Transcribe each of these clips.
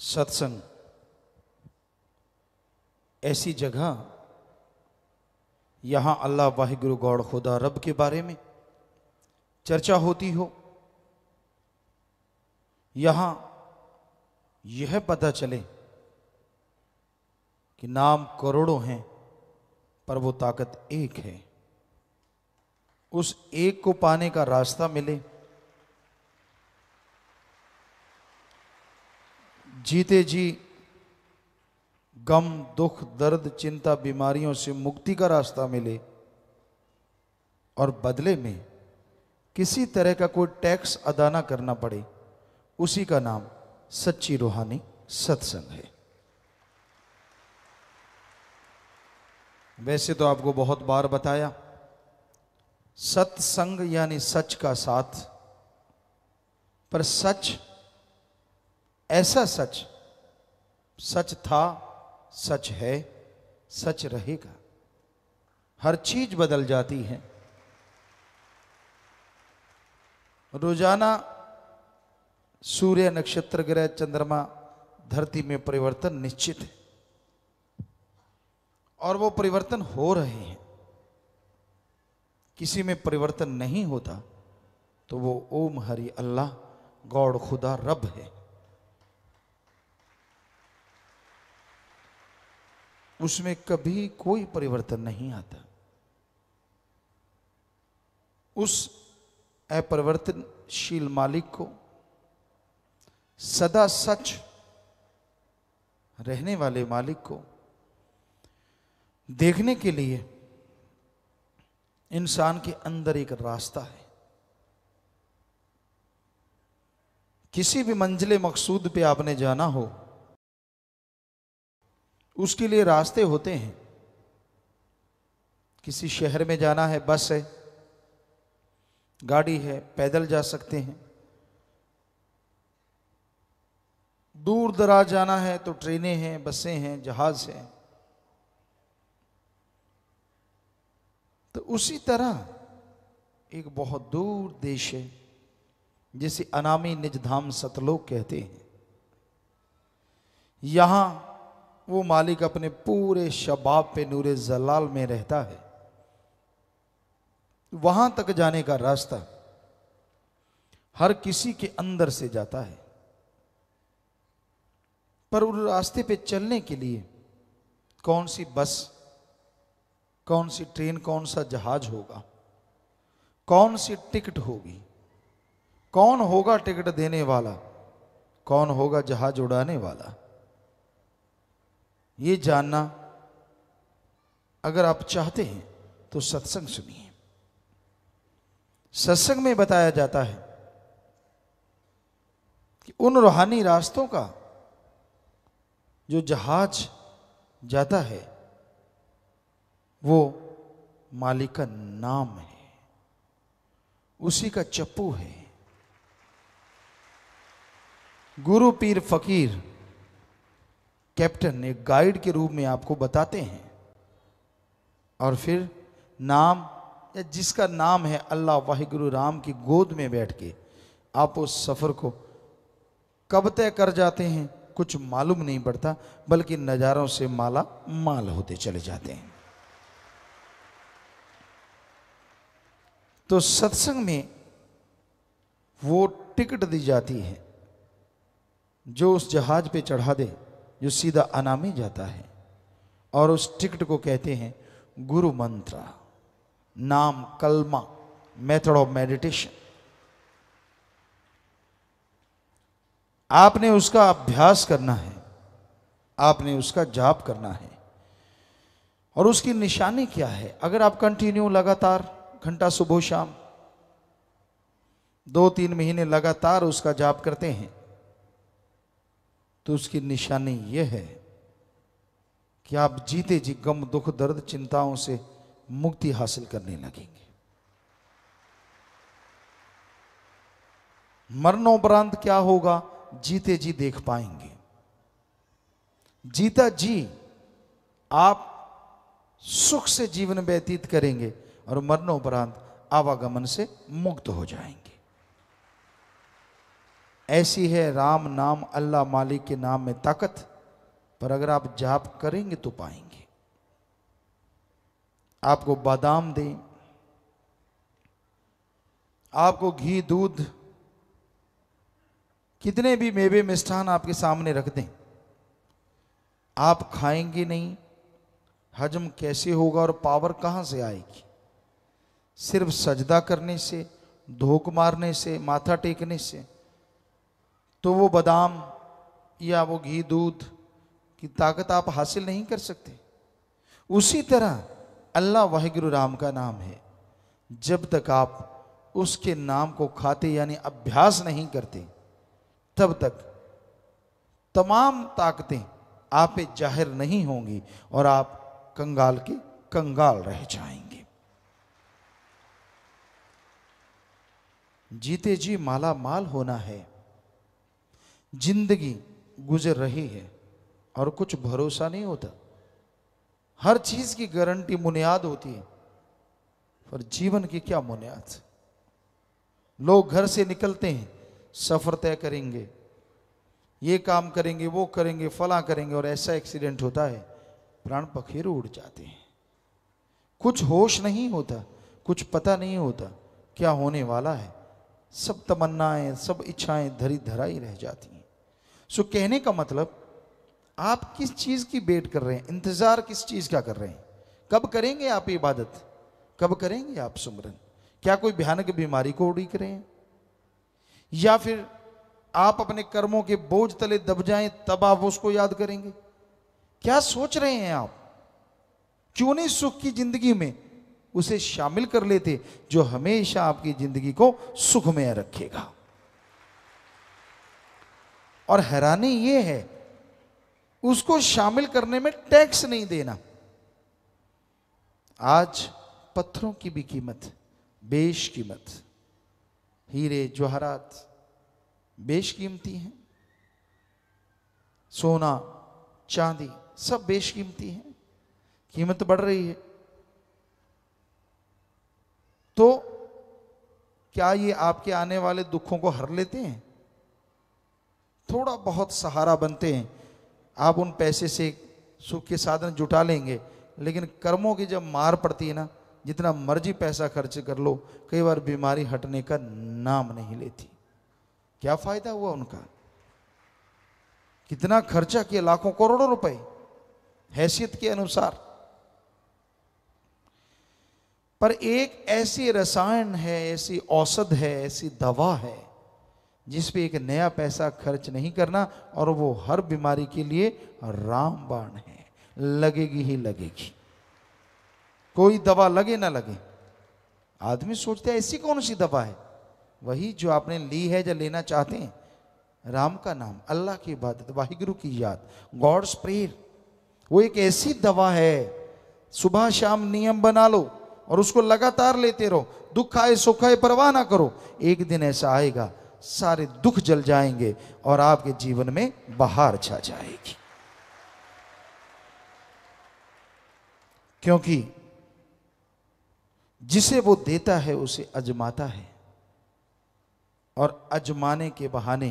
सत्संग ऐसी जगह यहाँ अल्लाह वाहिगुरु गौड़ खुदा रब के बारे में चर्चा होती हो यहाँ यह पता चले कि नाम करोड़ों हैं पर वो ताकत एक है उस एक को पाने का रास्ता मिले जीते जी गम दुख दर्द चिंता बीमारियों से मुक्ति का रास्ता मिले और बदले में किसी तरह का कोई टैक्स अदा ना करना पड़े उसी का नाम सच्ची रूहानी सत्संग है वैसे तो आपको बहुत बार बताया सत्संग यानी सच का साथ पर सच ऐसा सच सच था सच है सच रहेगा हर चीज बदल जाती है रोजाना सूर्य नक्षत्र ग्रह चंद्रमा धरती में परिवर्तन निश्चित है और वो परिवर्तन हो रहे हैं किसी में परिवर्तन नहीं होता तो वो ओम हरि अल्लाह गौड़ खुदा रब है उसमें कभी कोई परिवर्तन नहीं आता उस अपरिवर्तनशील मालिक को सदा सच रहने वाले मालिक को देखने के लिए इंसान के अंदर एक रास्ता है किसी भी मंजिल मकसूद पे आपने जाना हो उसके लिए रास्ते होते हैं किसी शहर में जाना है बस है गाड़ी है पैदल जा सकते हैं दूर दराज जाना है तो ट्रेनें हैं बसें हैं जहाज हैं तो उसी तरह एक बहुत दूर देश है जिसे अनामी निजधाम सतलोक कहते हैं यहां वो मालिक अपने पूरे शबाब पे नूर जलाल में रहता है वहां तक जाने का रास्ता हर किसी के अंदर से जाता है पर उस रास्ते पे चलने के लिए कौन सी बस कौन सी ट्रेन कौन सा जहाज होगा कौन सी टिकट होगी कौन होगा टिकट देने वाला कौन होगा जहाज उड़ाने वाला ये जानना अगर आप चाहते हैं तो सत्संग सुनिए सत्संग में बताया जाता है कि उन रूहानी रास्तों का जो जहाज जाता है वो मालिक का नाम है उसी का चप्पू है गुरु पीर फकीर कैप्टन एक गाइड के रूप में आपको बताते हैं और फिर नाम या जिसका नाम है अल्लाह वाहिगुरु राम की गोद में बैठ के आप उस सफ़र को कब तय कर जाते हैं कुछ मालूम नहीं पड़ता बल्कि नज़ारों से माला माल होते चले जाते हैं तो सत्संग में वो टिकट दी जाती है जो उस जहाज पे चढ़ा दे जो सीधा अनामी जाता है और उस टिकट को कहते हैं गुरु मंत्र नाम कलमा मेथड ऑफ मेडिटेशन आपने उसका अभ्यास करना है आपने उसका जाप करना है और उसकी निशानी क्या है अगर आप कंटिन्यू लगातार घंटा सुबह शाम दो तीन महीने लगातार उसका जाप करते हैं तो उसकी निशानी यह है कि आप जीते जी गम दुख दर्द चिंताओं से मुक्ति हासिल करने लगेंगे मरणोपरांत क्या होगा जीते जी देख पाएंगे जीता जी आप सुख से जीवन व्यतीत करेंगे और मरणोपरांत आवागमन से मुक्त हो जाएंगे ऐसी है राम नाम अल्लाह मालिक के नाम में ताकत पर अगर आप जाप करेंगे तो पाएंगे आपको बादाम दें आपको घी दूध कितने भी मेवे मिष्ठान आपके सामने रख दें आप खाएंगे नहीं हजम कैसे होगा और पावर कहां से आएगी सिर्फ सजदा करने से धोख मारने से माथा टेकने से तो वो बादाम या वो घी दूध की ताकत आप हासिल नहीं कर सकते उसी तरह अल्लाह वाहिगुरु राम का नाम है जब तक आप उसके नाम को खाते यानी अभ्यास नहीं करते तब तक तमाम ताकतें आप पे जाहिर नहीं होंगी और आप कंगाल के कंगाल रह जाएंगे जीते जी माला माल होना है जिंदगी गुजर रही है और कुछ भरोसा नहीं होता हर चीज की गारंटी बुनियाद होती है पर जीवन की क्या बुनियाद लोग घर से निकलते हैं सफर तय करेंगे ये काम करेंगे वो करेंगे फला करेंगे और ऐसा एक्सीडेंट होता है प्राण पखेरु उड़ जाते हैं कुछ होश नहीं होता कुछ पता नहीं होता क्या होने वाला है सब तमन्नाएं सब इच्छाएं धरी धराई रह जाती हैं सो कहने का मतलब आप किस चीज़ की वेट कर रहे हैं इंतज़ार किस चीज़ का कर रहे हैं कब करेंगे आप इबादत कब करेंगे आप सुमरन क्या कोई भयानक बीमारी को उड़ीक रहे हैं या फिर आप अपने कर्मों के बोझ तले दब जाएं तब आप उसको याद करेंगे क्या सोच रहे हैं आप क्यों नहीं सुख की जिंदगी में उसे शामिल कर लेते जो हमेशा आपकी जिंदगी को सुख में रखेगा और हैरानी ये है उसको शामिल करने में टैक्स नहीं देना आज पत्थरों की भी कीमत बेश कीमत हीरे जवाहरात बेश कीमती हैं सोना चांदी सब बेश कीमती है कीमत बढ़ रही है तो क्या ये आपके आने वाले दुखों को हर लेते हैं थोड़ा बहुत सहारा बनते हैं आप उन पैसे से सुख के साधन जुटा लेंगे लेकिन कर्मों की जब मार पड़ती है ना जितना मर्जी पैसा खर्च कर लो कई बार बीमारी हटने का नाम नहीं लेती क्या फायदा हुआ उनका कितना खर्चा किया लाखों करोड़ों रुपए हैसियत के अनुसार पर एक ऐसी रसायन है ऐसी औसत है ऐसी दवा है जिस पे एक नया पैसा खर्च नहीं करना और वो हर बीमारी के लिए रामबाण है लगेगी ही लगेगी कोई दवा लगे ना लगे आदमी सोचते है ऐसी कौन सी दवा है वही जो आपने ली है जो लेना चाहते हैं राम का नाम अल्लाह की इबादत वाहिगुरु की याद गॉड्स प्रेयर वो एक ऐसी दवा है सुबह शाम नियम बना लो और उसको लगातार लेते रहो दुख आए सुख आए परवाह ना करो एक दिन ऐसा आएगा सारे दुख जल जाएंगे और आपके जीवन में बहार छा जाएगी क्योंकि जिसे वो देता है उसे अजमाता है और अजमाने के बहाने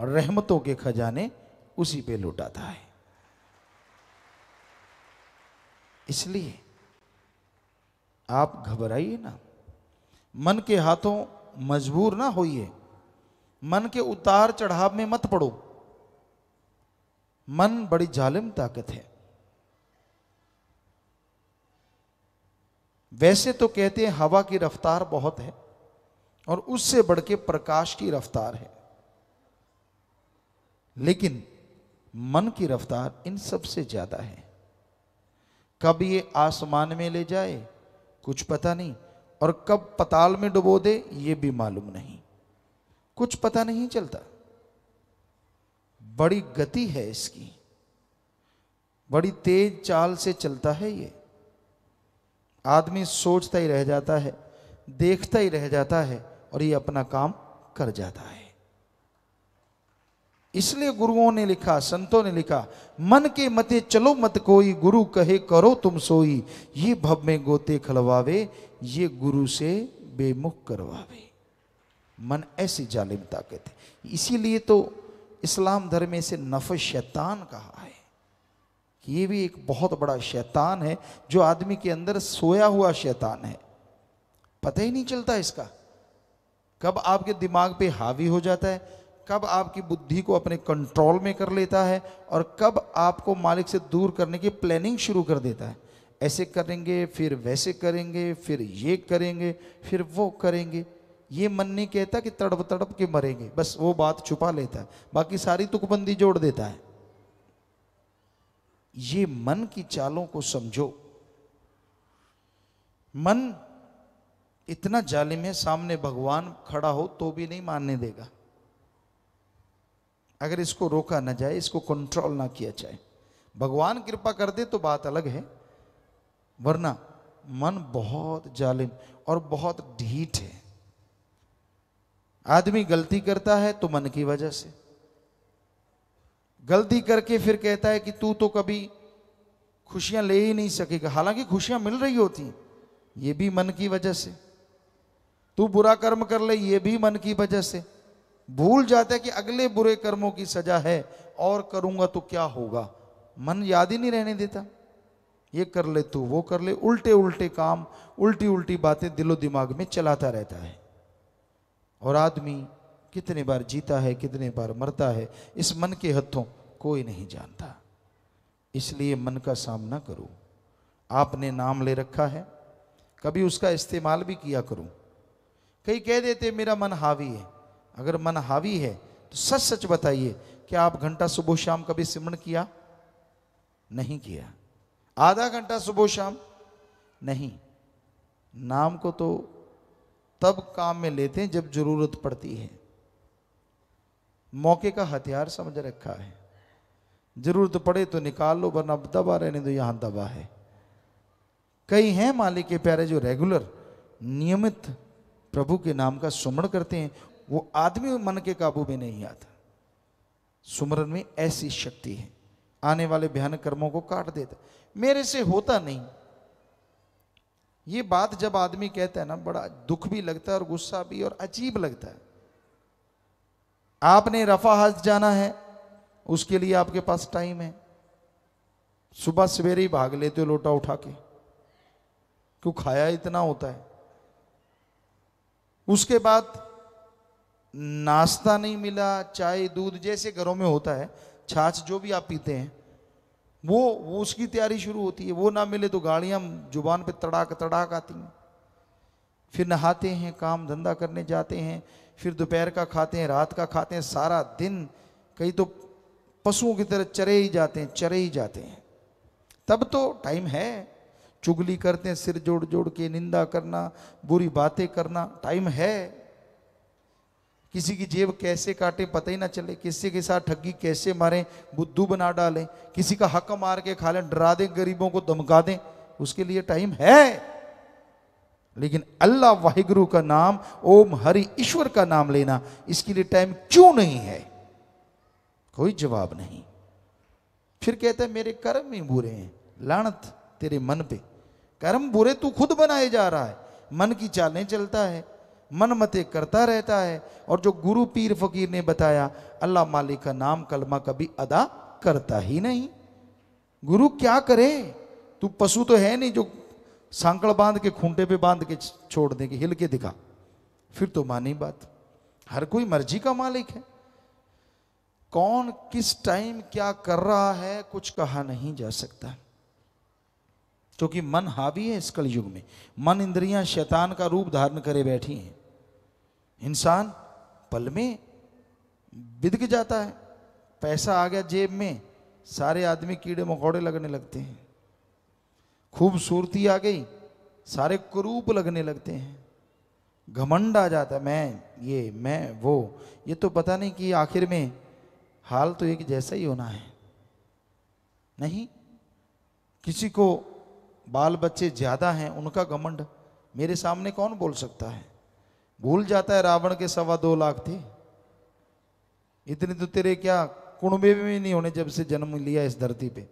रहमतों के खजाने उसी पे लुटाता है इसलिए आप घबराइए ना मन के हाथों मजबूर ना होइए मन के उतार चढ़ाव में मत पड़ो मन बड़ी जालिम ताकत है वैसे तो कहते हैं हवा की रफ्तार बहुत है और उससे बढ़ के प्रकाश की रफ्तार है लेकिन मन की रफ्तार इन सब से ज्यादा है कब ये आसमान में ले जाए कुछ पता नहीं और कब पताल में डुबो दे ये भी मालूम नहीं कुछ पता नहीं चलता बड़ी गति है इसकी बड़ी तेज चाल से चलता है ये आदमी सोचता ही रह जाता है देखता ही रह जाता है और ये अपना काम कर जाता है इसलिए गुरुओं ने लिखा संतों ने लिखा मन के मते चलो मत कोई गुरु कहे करो तुम सोई ये भव में गोते खलवावे ये गुरु से बेमुख करवावे मन ऐसी जालिम ताकत है इसीलिए तो इस्लाम धर्म में इसे नफ शैतान कहा है कि ये भी एक बहुत बड़ा शैतान है जो आदमी के अंदर सोया हुआ शैतान है पता ही नहीं चलता इसका कब आपके दिमाग पे हावी हो जाता है कब आपकी बुद्धि को अपने कंट्रोल में कर लेता है और कब आपको मालिक से दूर करने की प्लानिंग शुरू कर देता है ऐसे करेंगे फिर वैसे करेंगे फिर ये करेंगे फिर वो करेंगे ये मन नहीं कहता कि तड़प तड़प के मरेंगे बस वो बात छुपा लेता है बाकी सारी तुकबंदी जोड़ देता है ये मन की चालों को समझो मन इतना जालिम है सामने भगवान खड़ा हो तो भी नहीं मानने देगा अगर इसको रोका ना जाए इसको कंट्रोल ना किया जाए भगवान कृपा कर दे तो बात अलग है वरना मन बहुत जालिम और बहुत ढीठ है आदमी गलती करता है तो मन की वजह से गलती करके फिर कहता है कि तू तो कभी खुशियां ले ही नहीं सकेगा हालांकि खुशियां मिल रही होती ये भी मन की वजह से तू बुरा कर्म कर ले ये भी मन की वजह से भूल जाता है कि अगले बुरे कर्मों की सजा है और करूंगा तो क्या होगा मन याद ही नहीं रहने देता ये कर ले तू वो कर ले उल्टे उल्टे काम उल्टी उल्टी बातें दिलो दिमाग में चलाता रहता है और आदमी कितने बार जीता है कितने बार मरता है इस मन के हथों कोई नहीं जानता इसलिए मन का सामना करो आपने नाम ले रखा है कभी उसका इस्तेमाल भी किया करो कई कह देते मेरा मन हावी है अगर मन हावी है तो सच सच बताइए क्या आप घंटा सुबह शाम कभी सिमरण किया नहीं किया आधा घंटा सुबह शाम नहीं नाम को तो तब काम में लेते हैं जब जरूरत पड़ती है मौके का हथियार समझ रखा है जरूरत पड़े तो निकाल लो वरना दबा रहने दो यहां दबा है कई हैं मालिक के प्यारे जो रेगुलर नियमित प्रभु के नाम का सुमरण करते हैं वो आदमी मन के काबू में नहीं आता सुमरन में ऐसी शक्ति है आने वाले भयानक कर्मों को काट देता मेरे से होता नहीं ये बात जब आदमी कहता है ना बड़ा दुख भी लगता है और गुस्सा भी और अजीब लगता है आपने रफा हज जाना है उसके लिए आपके पास टाइम है सुबह सवेरे ही भाग लेते हो लोटा उठा के क्यों खाया इतना होता है उसके बाद नाश्ता नहीं मिला चाय दूध जैसे घरों में होता है छाछ जो भी आप पीते हैं वो वो उसकी तैयारी शुरू होती है वो ना मिले तो गाड़ियाँ जुबान पे तड़ाक तड़ाक आती हैं फिर नहाते हैं काम धंधा करने जाते हैं फिर दोपहर का खाते हैं रात का खाते हैं सारा दिन कई तो पशुओं की तरह चरे ही जाते हैं चरे ही जाते हैं तब तो टाइम है चुगली करते हैं सिर जोड़ जोड़ के निंदा करना बुरी बातें करना टाइम है किसी की जेब कैसे काटे पता ही ना चले किसी के साथ ठगी कैसे मारें बुद्धू बना डालें किसी का हक मार के खा लें डरा दें गरीबों को धमका दें उसके लिए टाइम है लेकिन अल्लाह वाहिगुरु का नाम ओम हरि ईश्वर का नाम लेना इसके लिए टाइम क्यों नहीं है कोई जवाब नहीं फिर कहते हैं मेरे कर्म ही बुरे हैं लानत तेरे मन पे कर्म बुरे तू खुद बनाए जा रहा है मन की चालें चलता है मन मते करता रहता है और जो गुरु पीर फकीर ने बताया अल्लाह मालिक का नाम कलमा कभी अदा करता ही नहीं गुरु क्या करे तू पशु तो है नहीं जो सांकड़ बांध के खूंटे पे बांध के छोड़ देंगे हिल के दिखा फिर तो मानी बात हर कोई मर्जी का मालिक है कौन किस टाइम क्या कर रहा है कुछ कहा नहीं जा सकता क्योंकि मन हावी है इस कल युग में मन इंद्रियां शैतान का रूप धारण करे बैठी हैं इंसान पल में बिदग जाता है पैसा आ गया जेब में सारे आदमी कीड़े मकोड़े लगने लगते हैं खूबसूरती आ गई सारे क्रूप लगने लगते हैं घमंड आ जाता है मैं ये मैं वो ये तो पता नहीं कि आखिर में हाल तो एक जैसा ही होना है नहीं किसी को बाल बच्चे ज़्यादा हैं उनका घमंड मेरे सामने कौन बोल सकता है भूल जाता है रावण के सवा दो लाख थे इतने तो तेरे क्या कुणबे में नहीं होने जब से जन्म लिया इस धरती पे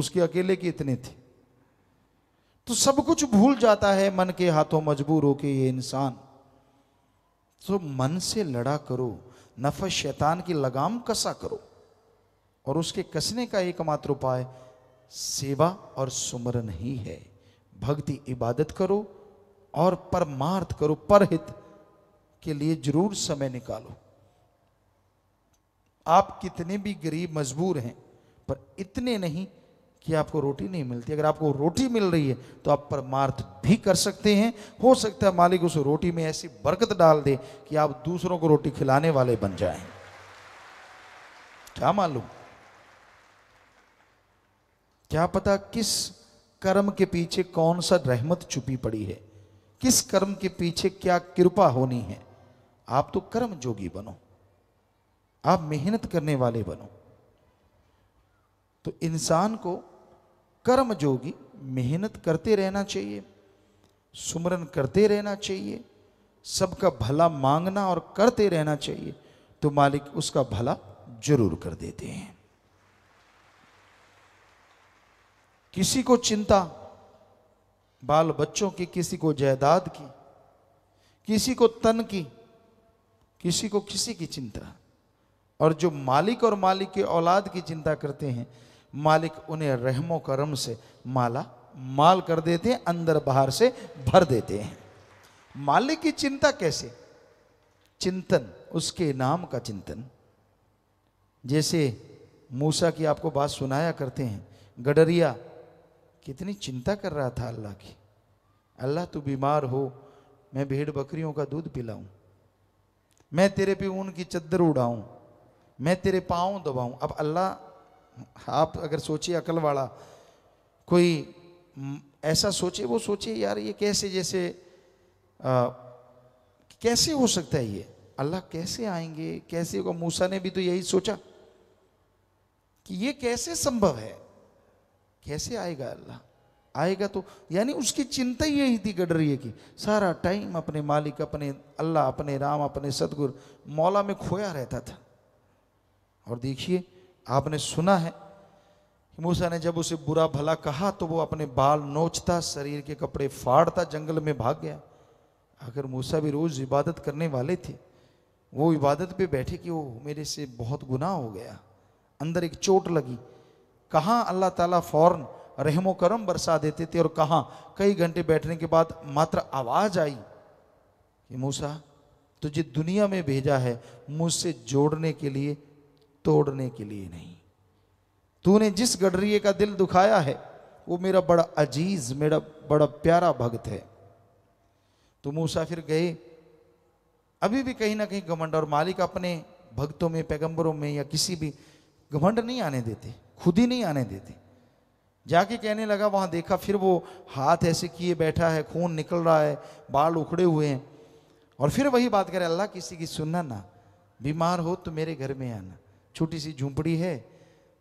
उसके अकेले के इतने थे तो सब कुछ भूल जाता है मन के हाथों मजबूर होके ये इंसान तो मन से लड़ा करो नफर शैतान की लगाम कसा करो और उसके कसने का एकमात्र उपाय सेवा और सुमरन ही है भक्ति इबादत करो और परमार्थ करो परहित के लिए जरूर समय निकालो आप कितने भी गरीब मजबूर हैं पर इतने नहीं कि आपको रोटी नहीं मिलती अगर आपको रोटी मिल रही है तो आप परमार्थ भी कर सकते हैं हो सकता है मालिक उस रोटी में ऐसी बरकत डाल दे कि आप दूसरों को रोटी खिलाने वाले बन जाएं क्या मालूम क्या पता किस कर्म के पीछे कौन सा रहमत छुपी पड़ी है किस कर्म के पीछे क्या कृपा होनी है आप तो कर्म जोगी बनो आप मेहनत करने वाले बनो तो इंसान को कर्म जोगी मेहनत करते रहना चाहिए सुमरन करते रहना चाहिए सबका भला मांगना और करते रहना चाहिए तो मालिक उसका भला जरूर कर देते हैं किसी को चिंता बाल बच्चों की किसी को जायदाद की किसी को तन की किसी को किसी की चिंता और जो मालिक और मालिक के औलाद की चिंता करते हैं मालिक उन्हें रहमो करम से माला माल कर देते हैं अंदर बाहर से भर देते हैं मालिक की चिंता कैसे चिंतन उसके नाम का चिंतन जैसे मूसा की आपको बात सुनाया करते हैं गडरिया कितनी चिंता कर रहा था अल्लाह की अल्लाह तू बीमार हो मैं भेड़ बकरियों का दूध पिलाऊं मैं तेरे पे ऊन की चद्दर उड़ाऊं मैं तेरे पाँव दबाऊं अब अल्लाह आप अगर सोचिए अकल वाला कोई ऐसा सोचे वो सोचे यार ये कैसे जैसे आ, कैसे हो सकता है ये अल्लाह कैसे आएंगे कैसे होगा मूसा ने भी तो यही सोचा कि ये कैसे संभव है कैसे आएगा अल्लाह आएगा तो यानी उसकी चिंता ही यही थी गढ़ रही है कि सारा टाइम अपने मालिक अपने अल्लाह अपने राम अपने सदगुर मौला में खोया रहता था और देखिए आपने सुना है मूसा ने जब उसे बुरा भला कहा तो वो अपने बाल नोचता शरीर के कपड़े फाड़ता जंगल में भाग गया आखिर मूसा भी रोज़ इबादत करने वाले थे वो इबादत पे बैठे कि वो मेरे से बहुत गुनाह हो गया अंदर एक चोट लगी कहाँ अल्लाह ताला फौरन रहमो करम बरसा देते थे और कहा कई घंटे बैठने के बाद मात्र आवाज आई कि मूसा तुझे दुनिया में भेजा है मुझसे जोड़ने के लिए तोड़ने के लिए नहीं तूने जिस गडरिए का दिल दुखाया है वो मेरा बड़ा अजीज मेरा बड़ा प्यारा भक्त है तो मूसा फिर गए अभी भी कहीं ना कहीं घमंड और मालिक अपने भक्तों में पैगंबरों में या किसी भी घमंड नहीं आने देते खुद ही नहीं आने देते जाके कहने लगा वहाँ देखा फिर वो हाथ ऐसे किए बैठा है खून निकल रहा है बाल उखड़े हुए हैं और फिर वही बात करे अल्लाह किसी की सुनना ना बीमार हो तो मेरे घर में आना छोटी सी झुंपड़ी है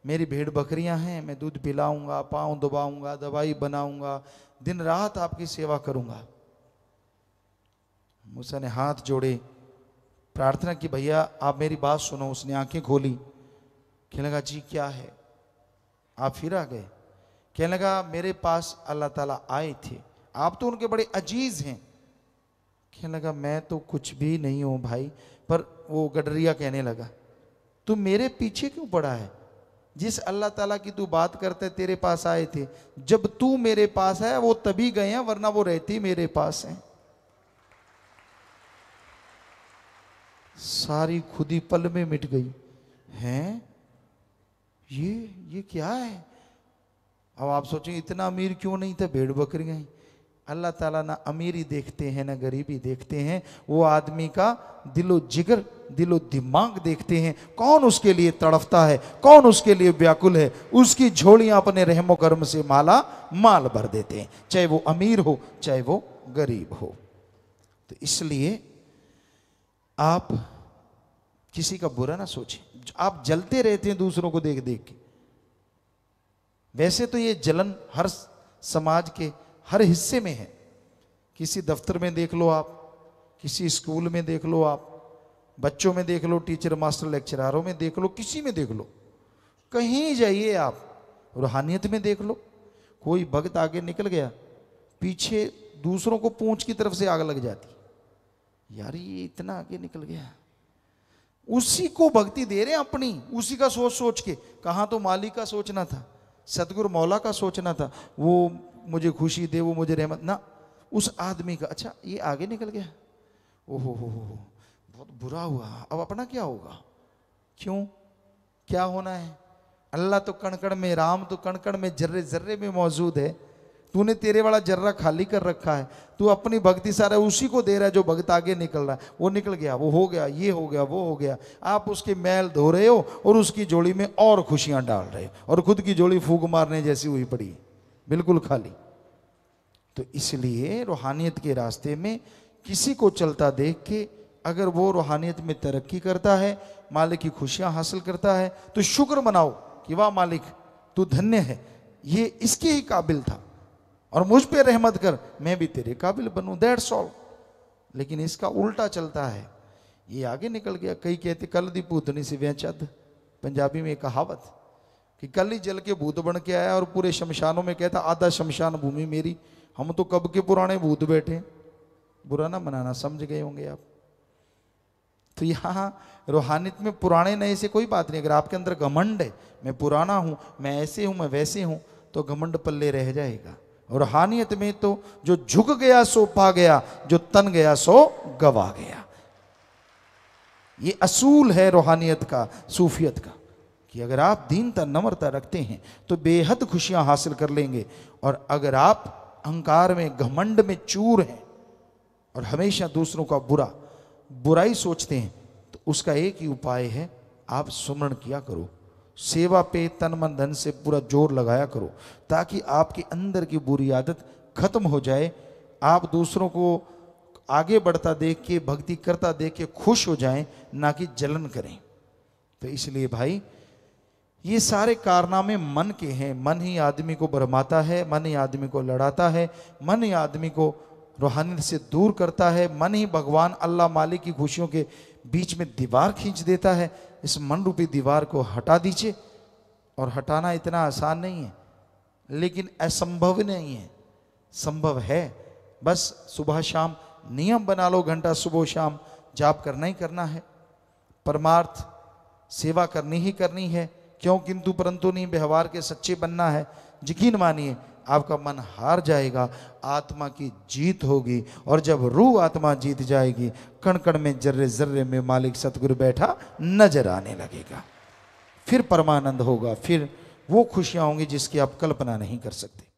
मेरी भेड़ बकरियां हैं मैं दूध पिलाऊंगा पाँव दबाऊंगा दवाई बनाऊंगा दिन रात आपकी सेवा करूंगा मूसा ने हाथ जोड़े प्रार्थना की भैया आप मेरी बात सुनो उसने आंखें खोली कहने लगा जी क्या है आप फिर आ गए कहने लगा मेरे पास अल्लाह ताला आए थे आप तो उनके बड़े अजीज हैं कहने लगा मैं तो कुछ भी नहीं हूँ भाई पर वो गडरिया कहने लगा तू मेरे पीछे क्यों पड़ा है जिस अल्लाह ताला की तू बात करते तेरे पास आए थे जब तू मेरे पास है वो तभी गए हैं वरना वो रहती मेरे पास हैं सारी खुदी पल में मिट गई हैं ये ये क्या है अब आप सोचें इतना अमीर क्यों नहीं थे भेड़ बकरियाँ ही अल्लाह ताला ना अमीरी देखते हैं ना गरीबी देखते हैं वो आदमी का दिलो जिगर दिलो दिमाग देखते हैं कौन उसके लिए तड़फता है कौन उसके लिए व्याकुल है उसकी झोड़ियाँ अपने रहमो गर्म से माला माल भर देते हैं चाहे वो अमीर हो चाहे वो गरीब हो तो इसलिए आप किसी का बुरा ना सोचें आप जलते रहते हैं दूसरों को देख देख के वैसे तो ये जलन हर समाज के हर हिस्से में है किसी दफ्तर में देख लो आप किसी स्कूल में देख लो आप बच्चों में देख लो टीचर मास्टर लेक्चरारों में देख लो किसी में देख लो कहीं जाइए आप रूहानियत में देख लो कोई भक्त आगे निकल गया पीछे दूसरों को पूंछ की तरफ से आग लग जाती यार ये इतना आगे निकल गया उसी को भक्ति दे रहे हैं अपनी उसी का सोच सोच के कहाँ तो मालिक का सोचना था सदगुरु मौला का सोचना था वो मुझे खुशी दे वो मुझे रहमत ना उस आदमी का अच्छा ये आगे निकल गया ओहो हो हो बहुत बुरा हुआ अब अपना क्या होगा क्यों क्या होना है अल्लाह तो कणकण में राम तो कणकण में जर्रे जर्रे में मौजूद है तूने तेरे वाला जर्रा खाली कर रखा है तू अपनी भक्ति सारा उसी को दे रहा है जो भक्त आगे निकल रहा है वो निकल गया वो हो गया ये हो गया वो हो गया आप उसके मैल धो रहे हो और उसकी जोड़ी में और खुशियां डाल रहे हो और खुद की जोड़ी फूक मारने जैसी हुई पड़ी बिल्कुल खाली तो इसलिए रूहानियत के रास्ते में किसी को चलता देख के अगर वो रूहानियत में तरक्की करता है मालिक की खुशियाँ हासिल करता है तो शुक्र मनाओ कि वाह मालिक तू धन्य है ये इसके ही काबिल था और मुझ पे रहमत कर मैं भी तेरे काबिल बनू दैट्स ऑल लेकिन इसका उल्टा चलता है ये आगे निकल गया कई कहते कल दी भूतनी से व्यचद पंजाबी में कहावत कि कल ही जल के भूत बन के आया और पूरे शमशानों में कहता आधा शमशान भूमि मेरी हम तो कब के पुराने भूत बैठे बुरा ना मनाना समझ गए होंगे आप तो यहाँ रूहानित में पुराने नए से कोई बात नहीं अगर आपके अंदर घमंड है मैं पुराना हूँ मैं ऐसे हूँ मैं वैसे हूँ तो घमंड पल्ले रह जाएगा रूहानियत में तो जो झुक गया सो पा गया जो तन गया सो गवा गया ये असूल है रूहानियत का सूफियत का कि अगर आप दीनता नम्रता रखते हैं तो बेहद खुशियां हासिल कर लेंगे और अगर आप अहंकार में घमंड में चूर हैं और हमेशा दूसरों का बुरा बुराई सोचते हैं तो उसका एक ही उपाय है आप सुमरण किया करो सेवा पे तन मन धन से पूरा जोर लगाया करो ताकि आपके अंदर की बुरी आदत खत्म हो जाए आप दूसरों को आगे बढ़ता देख के भक्ति करता देख के खुश हो जाएं ना कि जलन करें तो इसलिए भाई ये सारे कारनामे मन के हैं मन ही आदमी को भरमाता है मन ही आदमी को लड़ाता है मन ही आदमी को रूहानियत से दूर करता है मन ही भगवान अल्लाह मालिक की खुशियों के बीच में दीवार खींच देता है इस मन रूपी दीवार को हटा दीजिए और हटाना इतना आसान नहीं है लेकिन असंभव नहीं है संभव है बस सुबह शाम नियम बना लो घंटा सुबह शाम जाप करना ही करना है परमार्थ सेवा करनी ही करनी है क्यों किंतु परंतु नहीं व्यवहार के सच्चे बनना है यकीन मानिए आपका मन हार जाएगा आत्मा की जीत होगी और जब रूह आत्मा जीत जाएगी कण कण में जर्रे जर्रे में मालिक सतगुरु बैठा नजर आने लगेगा फिर परमानंद होगा फिर वो खुशियाँ होंगी जिसकी आप कल्पना नहीं कर सकते